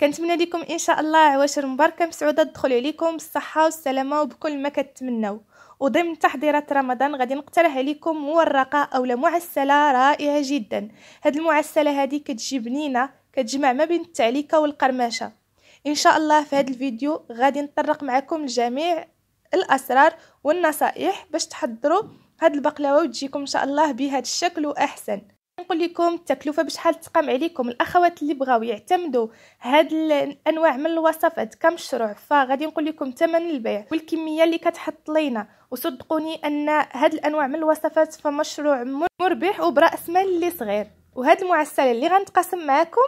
كنتمنى لكم ان شاء الله عواشر مباركه مسعوده تدخل عليكم بالصحه والسلامه وبكل ما كتمنوا وضمن تحضيرات رمضان غادي نقترح عليكم مورقه اولا معسله رائعه جدا هاد المعسله هادي كتجي بنينه كتجمع ما بين التعليكه والقرمشه ان شاء الله في هذا الفيديو غادي نطرق معكم لجميع الاسرار والنصائح باش تحضروا هاد البقلاوه وتجيكم ان شاء الله بهذا الشكل واحسن نقول لكم التكلفه بشحال تقام عليكم الاخوات اللي بغاو يعتمدوا هاد الانواع من الوصفات كمشروع فغادي نقول لكم ثمن البيع والكميه اللي كتحط لينا وصدقوني ان هاد الانواع من الوصفات فمشروع مربح وبراس مال اللي صغير وهاد المعسله اللي غنتقاسم معكم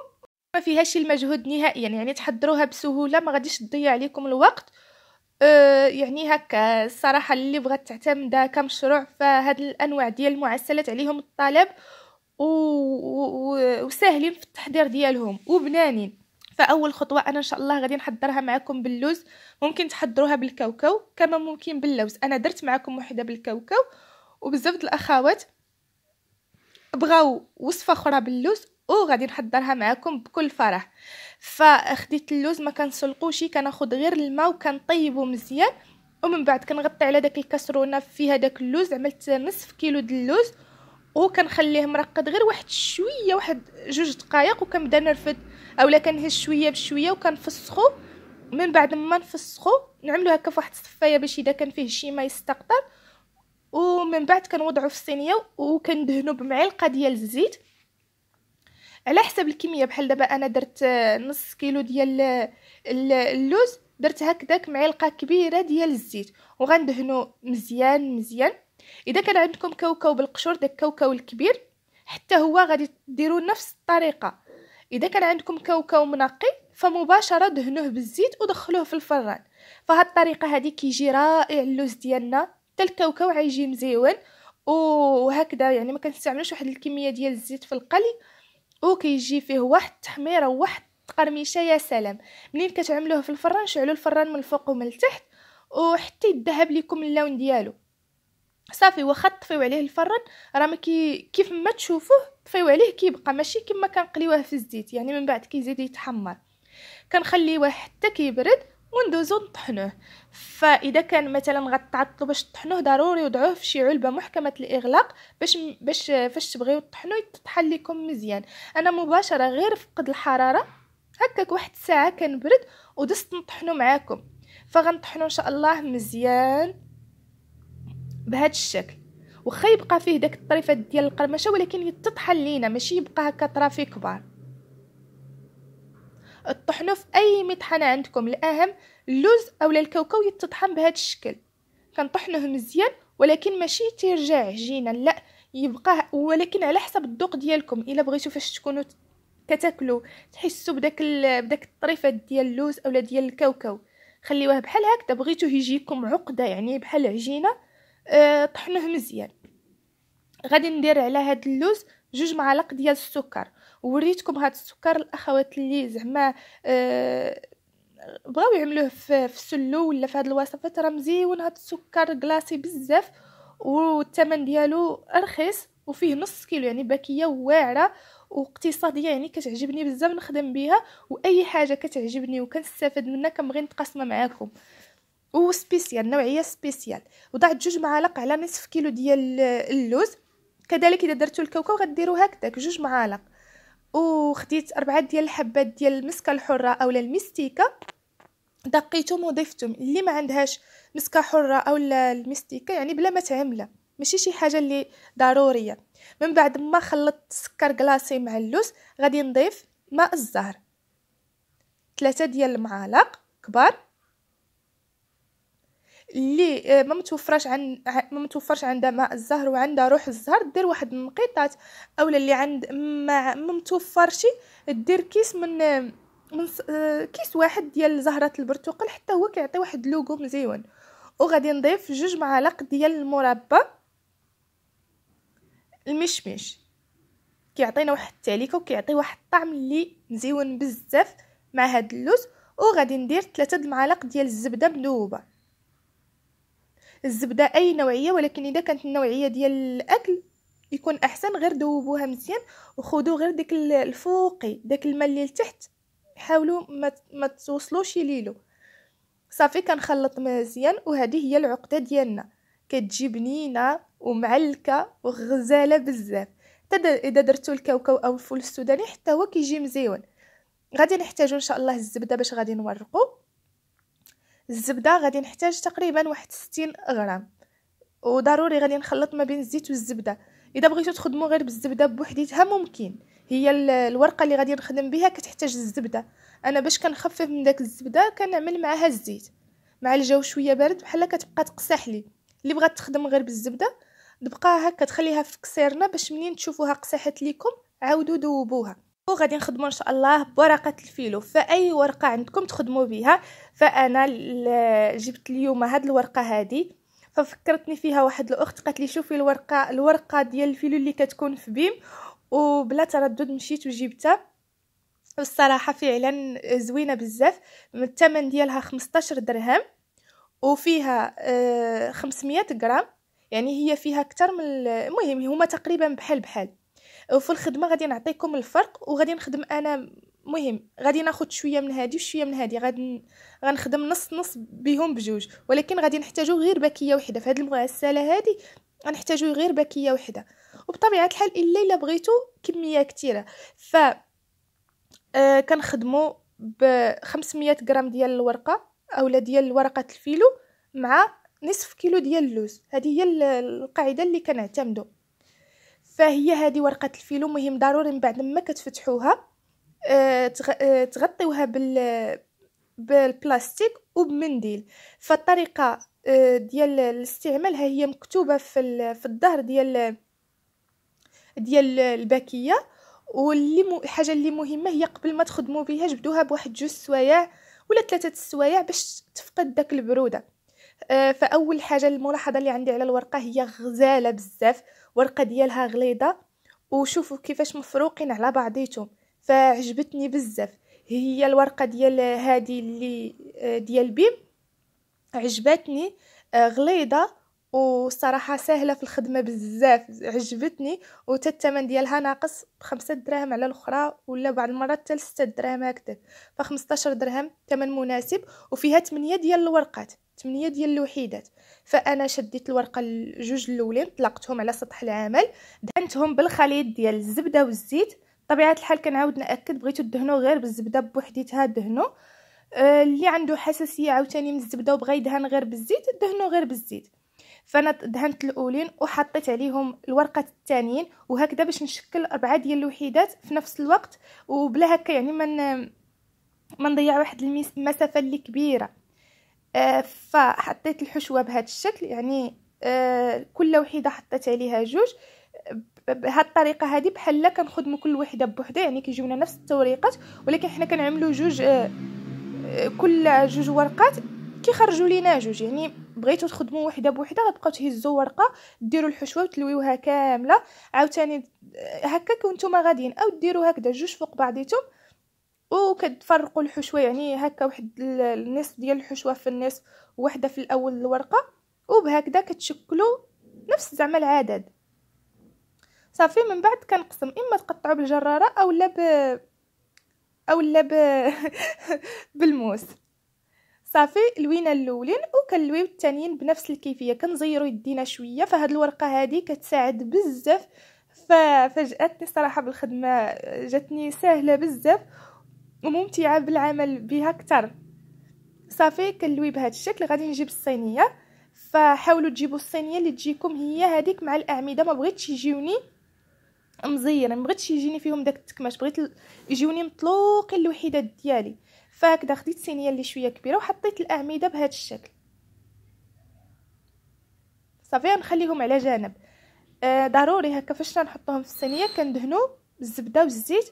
ما فيهاش المجهود نهائيا يعني تحضروها بسهوله ما غاديش تضيع عليكم الوقت أه يعني هكا الصراحه اللي بغات تعتمدها كمشروع فهاد الانواع ديال المعسلات عليهم الطلب وساهلين في التحضير ديالهم وبنانين فاول خطوه انا ان شاء الله غادي نحضرها معكم باللوز ممكن تحضروها بالكاوكاو كما ممكن باللوز انا درت معكم وحده بالكاوكاو وبزاف الاخوات بغاو وصفه اخرى باللوز وغادي نحضرها معكم بكل فرح فخديت اللوز ما كنسلقوش كناخد غير الماء وكنطيبو مزيان ومن بعد كنغطي على داك الكسرونه فيها داك اللوز عملت نصف كيلو د اللوز وكنخليه مرقد غير واحد شويه واحد جوج دقائق وكنبدا نرفد اولا كنهز شويه بشويه وكنفسخو من بعد ما نفسخو نعملو هكا فواحد الصفايه باش اذا كان فيه شي ما يستقطر ومن بعد كنوضعو في الصينيه وكندهنو بمعلقه ديال الزيت على حسب الكميه بحال دابا انا درت نص كيلو ديال اللوز درت هكذاك معلقه كبيره ديال الزيت وغندهنو مزيان مزيان اذا كان عندكم كوكو بالقشور داك الكوكو الكبير حتى هو غادي ديروا نفس الطريقه اذا كان عندكم كوكو منقي فمباشره دهنوه بالزيت ودخلوه في الفران فهاد الطريقه هادي كيجي رائع اللوز ديالنا حتى الكوكو عيجي مزيون وهكذا يعني ما كنستعملوش واحد الكميه ديال الزيت في القلي وكيجي فيه واحد التحميره وواحد التقرميشه يا سلام منين كتعملوه في الفران شعلوا الفران من الفوق ومن التحت وحتى يذهب لكم اللون ديالو صافي واخا طفيو عليه الفرن راه ما كي كيف ما تشوفوه طفيو عليه كيبقى ماشي كما كنقليوه في الزيت يعني من بعد كيزيد يتحمر كنخليوه حتى كيبرد وندوزو نطحنوه فاذا كان مثلا غتعطلو باش تطحنوه ضروري وضعوه في شي علبه محكمه الاغلاق باش باش فاش تبغيو تطحنوه يتطحن لكم مزيان انا مباشره غير فقد الحراره هكاك واحد الساعه كنبرد ودست نطحنو معاكم فغنطحنو ان شاء الله مزيان بهذا الشكل وخا يبقى فيه داك الطريفات ديال القرمشه ولكن يتطحن لينا ماشي يبقى هكا طرافي كبار الطحنوا في اي مطحنه عندكم الاهم اللوز اولا الكاوكاو يتطحن بهذا الشكل كنطحنوه مزيان ولكن ماشي تيرجع عجينه لا يبقى ولكن على حسب الذوق ديالكم الا بغيتو فاش تكونوا كتاكلوا تحسوا بداك بداك الطريفات ديال اللوز اولا ديال الكاوكاو خليوه بحال هكذا بغيتوه يجيكم عقده يعني بحال عجينه أه طحنوه مزيان غادي ندير على هاد اللوز جوج معالق ديال السكر وريتكم هاد السكر الاخوات اللي زعما آه، بغاو يعملوه في, في السلو ولا في هاد الوصفات راه مزيون هاد السكر كلاصي بزاف والثمن ديالو رخيص وفيه نص كيلو يعني باكيه واعره واقتصاديه يعني كتعجبني بزاف نخدم بها واي حاجه كتعجبني وكنستافد منها كنبغي نتقاسمها معاكم وسبيسيال نوعيه سبيسيال وضعت جوج معالق على نصف كيلو ديال اللوز كذلك اذا درتو الكاوكاو غديرو هكذاك جوج معالق وخديت أربعة ديال الحبات ديال المسكه الحره اولا المستيكه دقيتهم وضفتهم اللي ما عندهاش مسكه حره اولا المستيكه يعني بلا ما تعمله ماشي شي حاجه اللي ضروريه من بعد ما خلطت السكر كلاصي مع اللوز غادي نضيف ماء الزهر ثلاثة ديال المعالق كبار اللي آه، ما متوفرش عن ما متوفرش عندها ماء الزهر وعندها روح الزهر دير واحد النقيطات اولا اللي عند ما متوفرش دير كيس من آه، من آه، كيس واحد ديال زهره البرتقال حتى هو كيعطي واحد لوغو مزيون وغادي نضيف جوج معالق ديال المربى المشمش كيعطينا واحد التاليكه وكيعطي واحد الطعم اللي مزيون بزاف مع هاد اللوز وغادي ندير ثلاثة د المعالق ديال الزبده مذوبه الزبده اي نوعيه ولكن اذا كانت النوعيه ديال الاكل يكون احسن غير ذوبوها مزيان وخذوا غير ديك الفوقي داك الماء اللي لتحت حاولوا ما ما توصلوش ليلو صافي كنخلط مزيان وهذه هي العقده ديالنا كتجي بنينه ومعلكه وغزاله بزاف حتى اذا درتو الكاوكاو او الفول السوداني حتى هو كيجي مزيون غادي نحتاجو ان شاء الله الزبده باش غادي نورقو الزبده غادي نحتاج تقريبا واحد 60 غرام وضروري غادي نخلط ما بين الزيت والزبده اذا بغيتو تخدموا غير بالزبده بوحديتها ممكن هي الورقه اللي غادي نخدم بها كتحتاج الزبده انا باش كنخفف من داك الزبده كنعمل معها الزيت مع الجو شويه بارد بحال كتبقى تقساح لي اللي بغات تخدم غير بالزبده تبقى هكا تخليها في كسيرنا باش منين تشوفوها قساحت ليكم عاودوا ذوبوها وغادي نخدمو ان شاء الله بورقه الفيلو فاي ورقه عندكم تخدموا بها فانا جبت اليوم هاد الورقه هادي ففكرتني فيها واحد الاخت قالت لي شوفي الورقه الورقه ديال الفيلو اللي كتكون في بيم وبلا تردد مشيت وجبتها الصراحه فعلا زوينه بزاف الثمن ديالها 15 درهم وفيها 500 آه، غرام يعني هي فيها اكثر من المهم هما تقريبا بحال بحال وفي الخدمه غادي نعطيكم الفرق وغادي نخدم انا مهم غادي ناخذ شويه من هذه وشويه من هذه غادي غنخدم نص نص بهم بجوج ولكن غادي نحتاجو غير باكيه وحده في هذه المغسله هذه غنحتاجو غير باكيه وحده وبطبيعه الحال الا الا بغيتو كميه كثيره ف آه كنخدمو ب 500 غرام ديال الورقه اولا ديال ورقه الفيلو مع نصف كيلو ديال اللوز هذه هي القاعده اللي كنعتمدو فهي هذه ورقه الفيلو مهم ضروري من بعد ما كتفتحوها آه، آه، تغطيوها بال بالبلاستيك وبمنديل فالطريقه آه، ديال ها هي مكتوبه في في الظهر ديال ديال الباكيه واللي مو الحاجه اللي مهمه هي قبل ما تخدموا بها جبدوها بواحد جوج سوايع ولا ثلاثه السوايع باش تفقد داك البروده فاول حاجه الملاحظه اللي عندي على الورقه هي غزاله بزاف ورقه ديالها غليظه وشوفوا كيفاش مفروقين على بعضيتهم فعجبتني بزاف هي الورقه ديال هذه اللي آه، ديال بيم عجبتني آه، غليظه وصراحه سهله في الخدمه بزاف عجبتني وتا الثمن ديالها ناقص بخمسة دراهم على الاخرى ولا بعض المرات حتى 6 دراهم هكذا ف 15 درهم ثمن مناسب وفيها 8 ديال الورقات ثمانية ديال الوحيدات فانا شديت الورقه الجوج الاولين طلقتهم على سطح العمل دهنتهم بالخليط ديال الزبده والزيت طبيعه الحال كنعاود ناكد بغيتو دهنو غير بالزبده بوحديتها دهنو آه، اللي عنده حساسيه عاوتاني من الزبده وبغى يدهن غير بالزيت دهنو غير بالزيت فانا دهنت الاولين وحطيت عليهم الورقه الثانيين وهكذا باش نشكل اربعه ديال الوحيدات في نفس الوقت وبلا هكا يعني من... ما نضيع واحد المسافه اللي كبيره آه، فحطيت الحشوه بهذا الشكل يعني آه، كل وحده حطيت عليها جوج بهاد الطريقه هذه بحال كنخدموا كل وحده بوحده يعني كيجيونا نفس التوريقات ولكن حنا كنعملوا جوج آه، كل جوج ورقات كيخرجوا لينا جوج يعني بغيتو تخدموا وحده بوحده غتبقاو تهزوا ورقه ديروا الحشوه وتلويوها كامله عاوتاني هكاك وانتم غاديين او ديروا هكذا جوج فوق بعضيتهم وكتفرقوا الحشوه يعني هكا واحد النصف ديال الحشوه في النصف وحده في الاول الورقه وبهكذا كتشكلوا نفس زعما العدد صافي من بعد كنقسم اما تقطعوا بالجراره اولا ب اولا ب بالموس صافي لوينا الاولين وكنلويو الثانيين بنفس الكيفيه كنزيروا يدينا شويه فهاد الورقه هذه كتساعد بزاف ففجاتني صراحه بالخدمه جاتني سهله بزاف وممتعة بالعمل بها أكثر صافي كنلوي بهذا الشكل غادي نجيب الصينية فحاولوا تجيبوا الصينية اللي تجيكم هي هذيك مع الأعمدة ما بغيتش يجيوني مزيره ما بغيتش يجيني فيهم داك التكماش بغيت يجيوني مطلوق الوحدات ديالي فهكذا خديت صينيه اللي شويه كبيره وحطيت الاعمده بهذا الشكل صافي نخليهم على جانب آه ضروري هكا فاش نحطوهم في الصينيه كندهنو بالزبده والزيت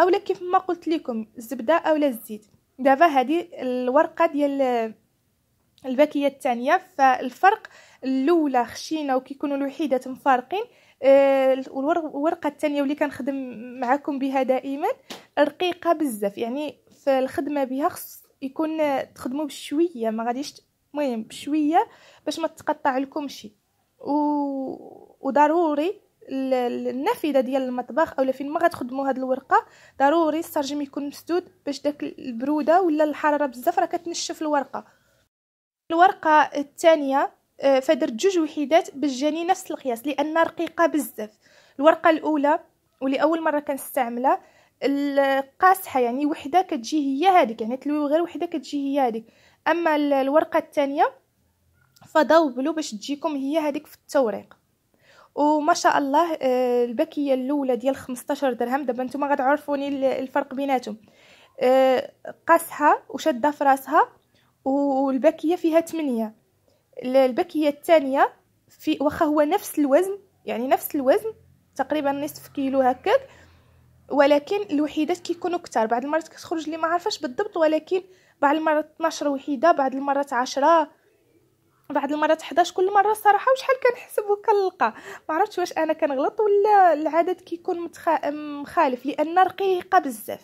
اولا كيف ما قلت لكم الزبده اولا الزيت دابا هذه الورقه ديال الباكيه الثانيه فالفرق الاولى خشينه وكيكونوا الوحيدات مفارقين والورقه آه، الثانيه واللي كنخدم معكم بها دائما رقيقه بزاف يعني في الخدمه بها خص يكون تخدموا بشويه ما غاديش المهم بشويه باش ما تقطع لكم شي و... وضروري النافذه ديال المطبخ اولا فين ما غتخدموا هاد الورقه ضروري السرجم يكون مسدود باش داك البروده ولا الحراره بزاف راه كتنشف الورقه الورقه الثانيه آه، فدرت جوج وحدات باش جاني نفس القياس لان رقيقه بزاف الورقه الاولى واللي اول مره كنستعملها القاسحه يعني وحده كتجي هي هذيك يعني تلوي غير وحده كتجي هي هذيك اما الورقه الثانيه فضوبلو باش تجيكم هي هذيك في التوريق وما شاء الله آه، البكية الاولى ديال 15 درهم دابا نتوما غتعرفوني الفرق بيناتهم آه، قاسها وشاده في راسها والبكية فيها 8 الباكيه الثانيه في واخا هو نفس الوزن يعني نفس الوزن تقريبا نصف كيلو هكاك ولكن الوحيدات كيكونوا كتار بعض المرات كتخرج لي ما عارفاش بالضبط ولكن بعض المرات 12 وحيده بعض المرات 10 بعض المرات 11 كل مره الصراحه وشحال كنحسب وكنلقى ما عرفتش واش انا كنغلط ولا العدد كيكون متخا... مخالف لان رقيقه بزاف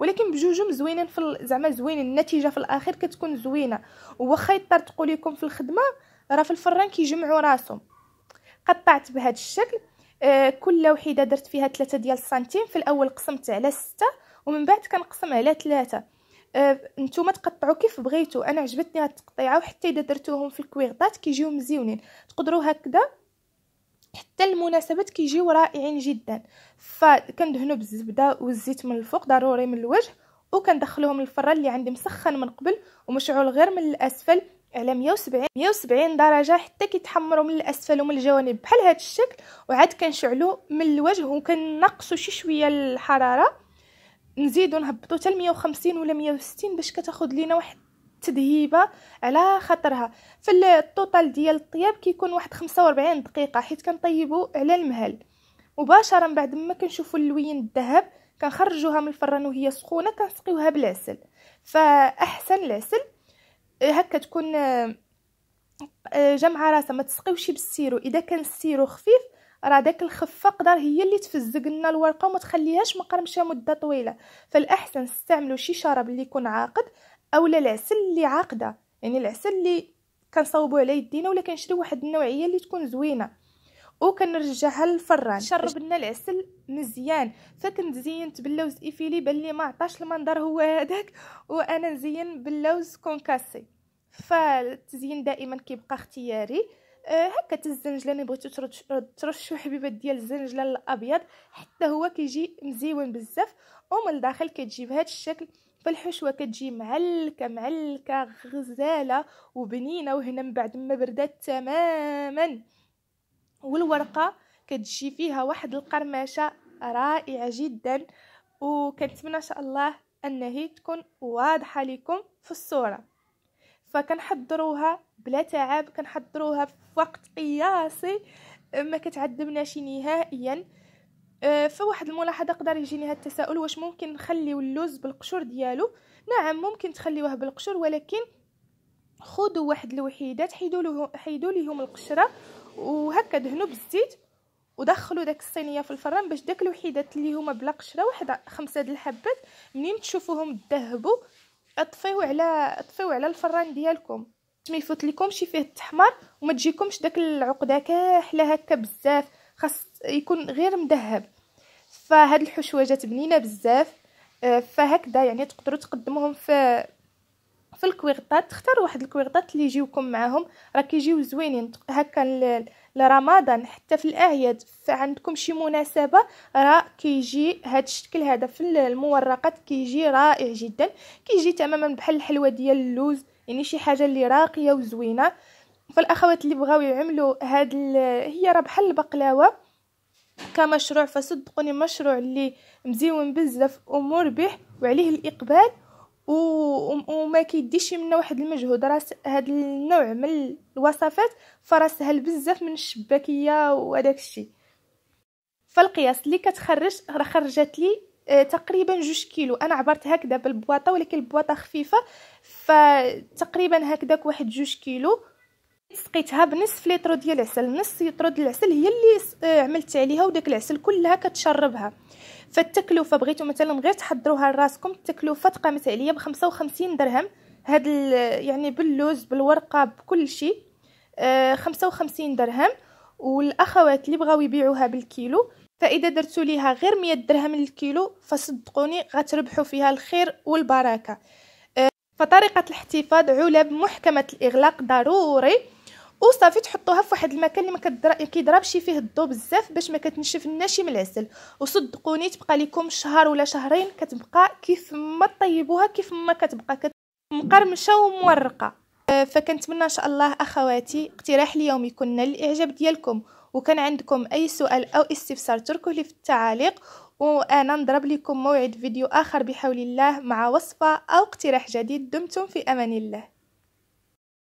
ولكن بجوجهم زوينين في زعما زوينين النتيجه في الاخير كتكون زوينه وواخا تقول لكم في الخدمه راه في الفران كيجمعوا راسهم قطعت بهذا الشكل آه كل وحده درت فيها 3 ديال السنتيم في الاول قسمت على 6 ومن بعد كنقسم على 3 آه، نتوما تقطعوا كيف بغيتو انا عجبتني هاد التقطيعه وحتى اذا درتوهم في الكويغدات كيجيو مزيونين تقدروا هكذا حتى المناسبات كيجيو رائعين جدا فكندهنوا بالزبده والزيت من الفوق ضروري من الوجه وكندخلوهم للفران اللي عندي مسخن من قبل ومشعول غير من الاسفل على 170 170 درجه حتى كيتحمروا من الاسفل ومن الجوانب بحال هذا الشكل وعاد كنشعلو من الوجه وكنقصوا شي شويه الحراره نزيدو نهبطو حتى 150 ولا 160 باش كتاخد لينا واحد تذهيبه على خاطرها في الطوطال ديال الطياب كيكون واحد 45 دقيقه حيت كنطيبو على المهل مباشره بعد ما كنشوفو اللوين الذهب كنخرجوها من الفران وهي سخونه كنسقيوها بالعسل فاحسن العسل هكا تكون آه، جمعه راسها ما تسقيوش بالسيرو اذا كان السيرو خفيف راه داك الخفه قدر هي اللي تفزق لنا الورقه وما تخليهاش مقرمشه مده طويله فالاحسن نستعملوا شي شراب اللي يكون عاقد اولا العسل اللي عاقده يعني العسل اللي كنصاوبوا على يدينا ولا كنشريو واحد النوعيه اللي تكون زوينه وكنرجعها للفران شربنا العسل مزيان فكنت زينت باللوز ايفيلي لي ما عطاش المنظر هو هذاك وانا نزين باللوز كونكاسي فالتزيين دائما كيبقى اختياري هكا حتى الزنجله ملي بغيتو ترشو حبيبات ديال الزنجله الابيض حتى هو كيجي مزيون بزاف ومن الداخل كتجي بهذا الشكل فالحشوه كتجي معلكه معلكه غزاله وبنينه وهنا من بعد ما بردات تماما والورقه كتجي فيها واحد القرمشه رائعه جدا وكنتمنى ان شاء الله انها تكون واضحه لكم في الصوره فكنحضروها بلا تعب كنحضروها وقت قياسي ما شي نهائيا أه، فواحد الملاحظه قدر يجيني هذا التساؤل واش ممكن نخليو اللوز بالقشور ديالو نعم ممكن تخليوه بالقشور ولكن خذوا واحد الوحيدات حيدوا له حيدوا ليهم القشره وهكا دهنوا بالزيت ودخلوا داك الصينيه في الفران باش داك الوحيدات اللي هما بلا قشره واحد خمسه د الحبات منين تشوفوهم ذهبوا اطفيو على اطفيو على الفران ديالكم حتى ما يفوت لكمش فيه التحمر وما تجيكمش داك العقده كاحله هكا بزاف خاص يكون غير مذهب فهاد الحشوه جات بنينه بزاف آه، فهكذا يعني تقدروا تقدموهم في في الكويغطات تختاروا واحد الكويغطات اللي يجيوكم معاهم راه كيجيو زوينين هكا لرمضان حتى في الاعياد فعندكم شي مناسبه راه كيجي هذا الشكل هذا في المورقات كيجي رائع جدا كيجي تماما بحال الحلوى ديال اللوز يعني شي حاجه اللي راقيه وزوينه فالاخوات اللي بغاو يعملوا هاد هي راه بحال البقلاوه كمشروع فصدقوني مشروع اللي مزيون بزاف ومربح وعليه الاقبال و... وما كيديش منا واحد المجهود راه هذا النوع من الوصفات فراه سهل بزاف من الشباكيه وداك الشيء فالقياس اللي كتخرج راه خرجت لي آه، تقريبا جوج كيلو انا عبرت هكذا بالبواطه ولكن البواطه خفيفه فتقريبا هكذاك واحد جوج كيلو سقيتها بنصف لتر ديال العسل نص لتر ديال العسل هي اللي آه، عملت عليها وداك العسل كلها كتشربها فالتكلفه بغيتو مثلا غير تحضروها لراسكم التكلفه تقامت عليا ب 55 درهم هاد يعني باللوز بالورقه بكل شيء آه، وخمسين درهم والاخوات اللي بغاو يبيعوها بالكيلو فإذا درتو ليها غير مية درهم للكيلو فصدقوني غتربحوا فيها الخير والبركة أه، فطريقة الاحتفاظ علب محكمة الإغلاق ضروري وصافي تحطوها في واحد المكان اللي ما كيضربش فيه الضو بزاف باش ما كتنشف لنا شي من العسل وصدقوني تبقى لكم شهر ولا شهرين كتبقى كيف ما طيبوها كيف ما كتبقى مقرمشه ومورقه أه، فكنتمنى ان شاء الله اخواتي اقتراح اليوم يكون نال الاعجاب ديالكم وكان عندكم أي سؤال أو استفسار تركوه لي في التعاليق وأنا نضرب لكم موعد فيديو آخر بحول الله مع وصفة أو اقتراح جديد دمتم في أمان الله